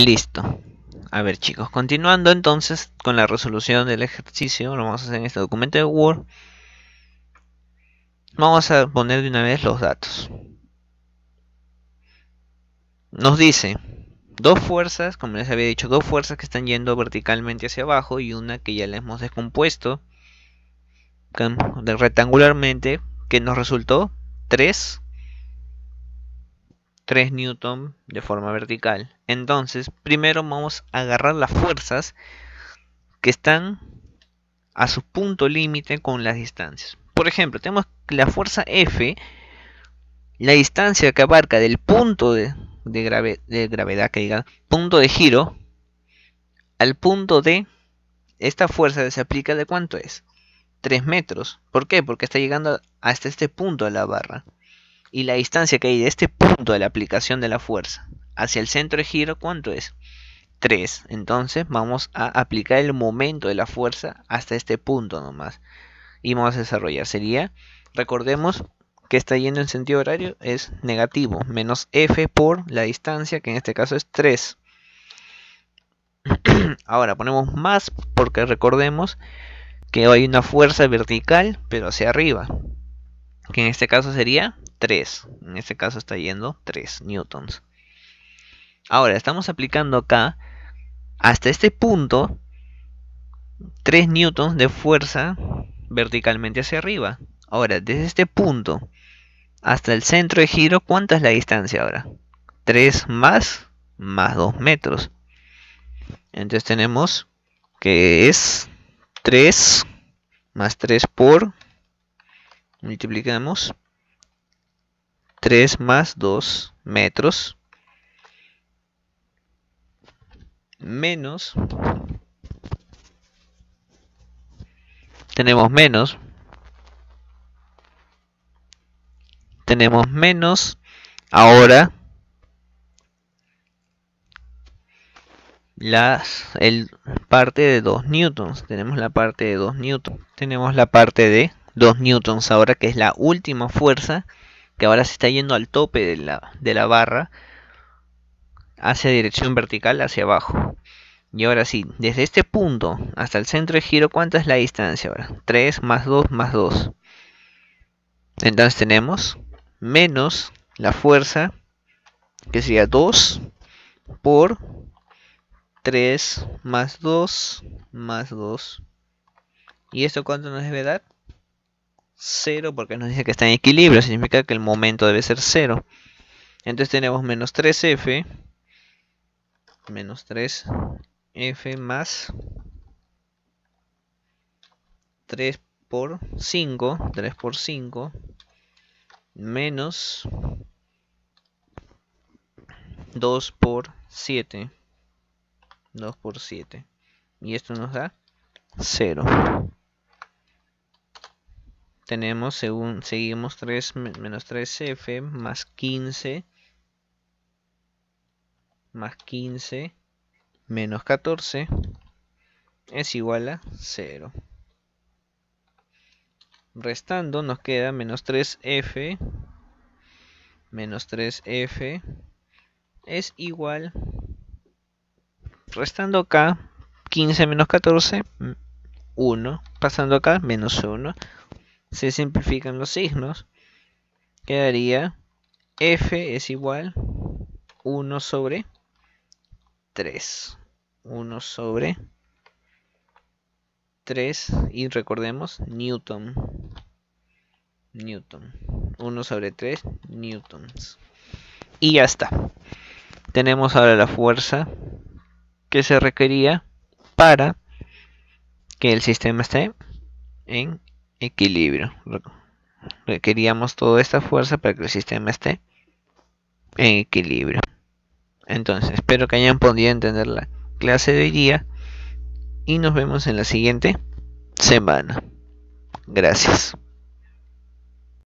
Listo. A ver chicos, continuando entonces con la resolución del ejercicio, lo vamos a hacer en este documento de Word. Vamos a poner de una vez los datos. Nos dice dos fuerzas, como les había dicho, dos fuerzas que están yendo verticalmente hacia abajo y una que ya la hemos descompuesto rectangularmente que nos resultó 3 3 newton de forma vertical. Entonces, primero vamos a agarrar las fuerzas que están a su punto límite con las distancias. Por ejemplo, tenemos la fuerza F, la distancia que abarca del punto de, gravedad, que punto de giro, al punto de esta fuerza se aplica de cuánto es? 3 metros. ¿Por qué? Porque está llegando hasta este punto de la barra y la distancia que hay de este punto de la aplicación de la fuerza hacia el centro de giro, ¿cuánto es? 3. Entonces vamos a aplicar el momento de la fuerza hasta este punto nomás. Y vamos a desarrollar. Sería, recordemos que está yendo en sentido horario, es negativo. Menos F por la distancia, que en este caso es 3. Ahora ponemos más porque recordemos que hay una fuerza vertical, pero hacia arriba que en este caso sería 3. En este caso está yendo 3 newtons. Ahora, estamos aplicando acá, hasta este punto, 3 newtons de fuerza verticalmente hacia arriba. Ahora, desde este punto hasta el centro de giro, ¿cuánta es la distancia ahora? 3 más, más 2 metros. Entonces tenemos que es 3 más 3 por multiplicamos 3 más 2 metros menos tenemos menos tenemos menos ahora las el parte de 2 newtons tenemos la parte de 2 newtons tenemos la parte de 2 newtons ahora, que es la última fuerza, que ahora se está yendo al tope de la, de la barra, hacia dirección vertical, hacia abajo. Y ahora sí, desde este punto hasta el centro de giro, ¿cuánta es la distancia ahora? 3 más 2 más 2. Entonces tenemos menos la fuerza, que sería 2 por 3 más 2 más 2. ¿Y esto cuánto nos debe dar? 0 porque nos dice que está en equilibrio, significa que el momento debe ser 0. Entonces tenemos menos 3f, menos 3f más 3 por 5, 3 por 5, menos 2 por 7, 2 por 7. Y esto nos da 0 tenemos según seguimos 3 menos 3f más 15 más 15 menos 14 es igual a 0 restando nos queda menos 3f menos 3f es igual restando acá 15 menos 14 1 pasando acá menos 1 se simplifican los signos, quedaría f es igual 1 sobre 3. 1 sobre 3 y recordemos Newton. Newton. 1 sobre 3 newtons. Y ya está. Tenemos ahora la fuerza que se requería para que el sistema esté en equilibrio. Requeríamos toda esta fuerza para que el sistema esté en equilibrio. Entonces, espero que hayan podido entender la clase de hoy día y nos vemos en la siguiente semana. Gracias.